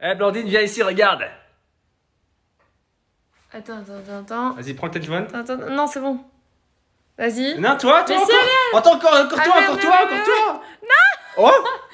Eh Blandine, viens ici, regarde. Attends, attends, attends, Vas-y, prends ta téléphone. Attends, non, c'est bon. Vas-y. Non, toi, toi, Attends, encore, encore ah, toi, encore toi, encore toi. Oh. Non Oh